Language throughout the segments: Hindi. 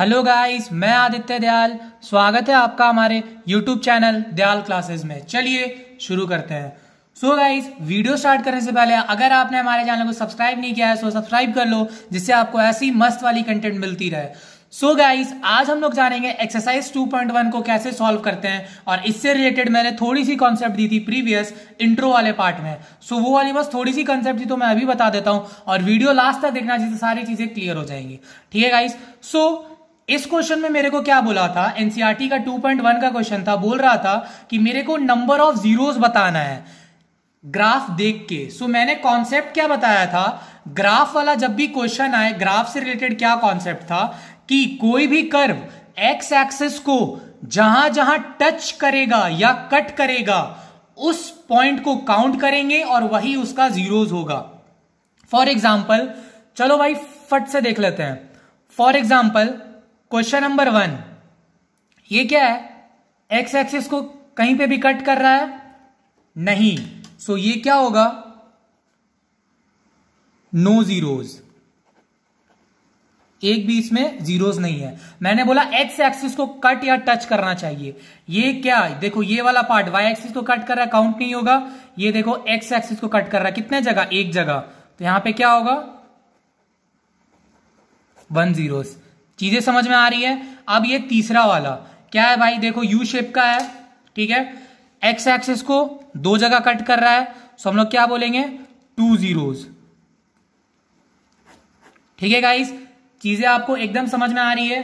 हेलो गाइस मैं आदित्य दयाल स्वागत है आपका हमारे यूट्यूब चैनल दयाल क्लासेस में चलिए शुरू करते हैं so so guys video start करने से पहले अगर आपने हमारे चैनल को सब्सक्राइब नहीं किया है सो सब्सक्राइब कर लो जिससे आपको ऐसी मस्त वाली कंटेंट मिलती रहे सो so गाइस आज हम लोग जानेंगे एक्सरसाइज 2.1 को कैसे सॉल्व करते हैं और इससे रिलेटेड मैंने थोड़ी सी कॉन्सेप्ट दी थी प्रीवियस इंट्रो वाले पार्ट में सो so, वो वाली बस थोड़ी सी कॉन्सेप्ट थी तो मैं अभी बता देता हूं और वीडियो लास्ट तक देखना जिससे तो सारी चीजें क्लियर हो जाएंगी ठीक है गाइस सो so, इस क्वेश्चन में मेरे को क्या बोला था एनसीआरटी e का 2.1 का क्वेश्चन था बोल रहा था कि मेरे को नंबर ऑफ जीरोस बताना है ग्राफ देख के सो so, मैंने कॉन्सेप्ट क्या बताया था ग्राफ वाला जब भी क्वेश्चन आए ग्राफ से रिलेटेड क्या कॉन्सेप्ट था कि कोई भी कर्व एक्स एक्सिस को जहां जहां टच करेगा या कट करेगा उस पॉइंट को काउंट करेंगे और वही उसका जीरोज होगा फॉर एग्जाम्पल चलो भाई फट से देख लेते हैं for example question number one ये क्या है एक्स एक्सिस को कहीं पे भी कट कर रहा है नहीं सो so ये क्या होगा नो जीरोज एक भी इसमें जीरोज नहीं है मैंने बोला एक्स एक्सिस को कट या टच करना चाहिए ये क्या देखो ये वाला पार्ट वाई एक्सिस को कट कर रहा है काउंट नहीं होगा ये देखो एक्स एक्सिस को कट कर रहा है कितने जगह एक जगह तो यहां पे क्या होगा वन जीरोस चीजें समझ में आ रही है अब ये तीसरा वाला क्या है भाई देखो यू शेप का है ठीक है एक्स एक्सिस को दो जगह कट कर रहा है सो तो हम लोग क्या बोलेंगे टू जीरोज ठीक है गाइस चीजें आपको एकदम समझ में आ रही है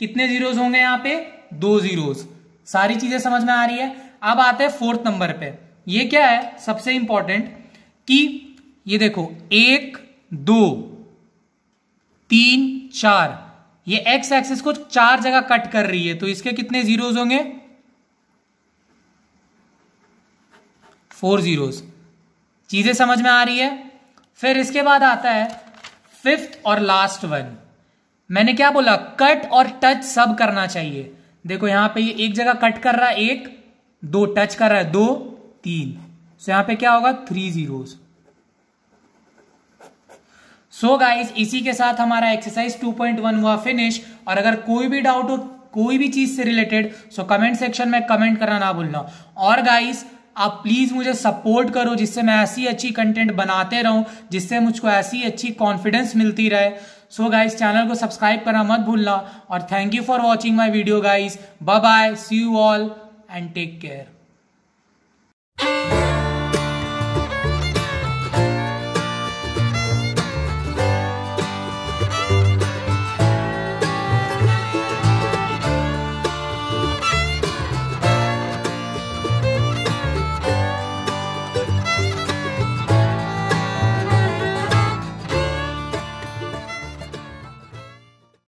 कितने जीरोज होंगे यहां पे दो जीरोज सारी चीजें समझ में आ रही है अब आते हैं फोर्थ नंबर पे ये क्या है सबसे इंपॉर्टेंट कि ये देखो एक दो तीन चार ये एक्स एक्सिस को चार जगह कट कर रही है तो इसके कितने जीरोज होंगे फोर जीरोज चीजें समझ में आ रही है फिर इसके बाद आता है फिफ्थ और लास्ट वन मैंने क्या बोला कट और टच सब करना चाहिए देखो यहां पे ये एक जगह कट कर रहा है एक दो टच कर रहा है दो तीन सो यहां पे क्या होगा three zeros so so guys इसी के साथ हमारा एक्सरसाइज 2.1 हुआ फिनिश और अगर कोई भी डाउट हो कोई भी चीज से रिलेटेड सो कमेंट सेक्शन में कमेंट करना ना भूलना और गाइज आप प्लीज मुझे सपोर्ट करो जिससे मैं ऐसी अच्छी कंटेंट बनाते रहूं जिससे मुझको ऐसी अच्छी कॉन्फिडेंस मिलती रहे सो गाइज चैनल को सब्सक्राइब करना मत भूलना और thank you for watching my video guys bye bye see you all and take care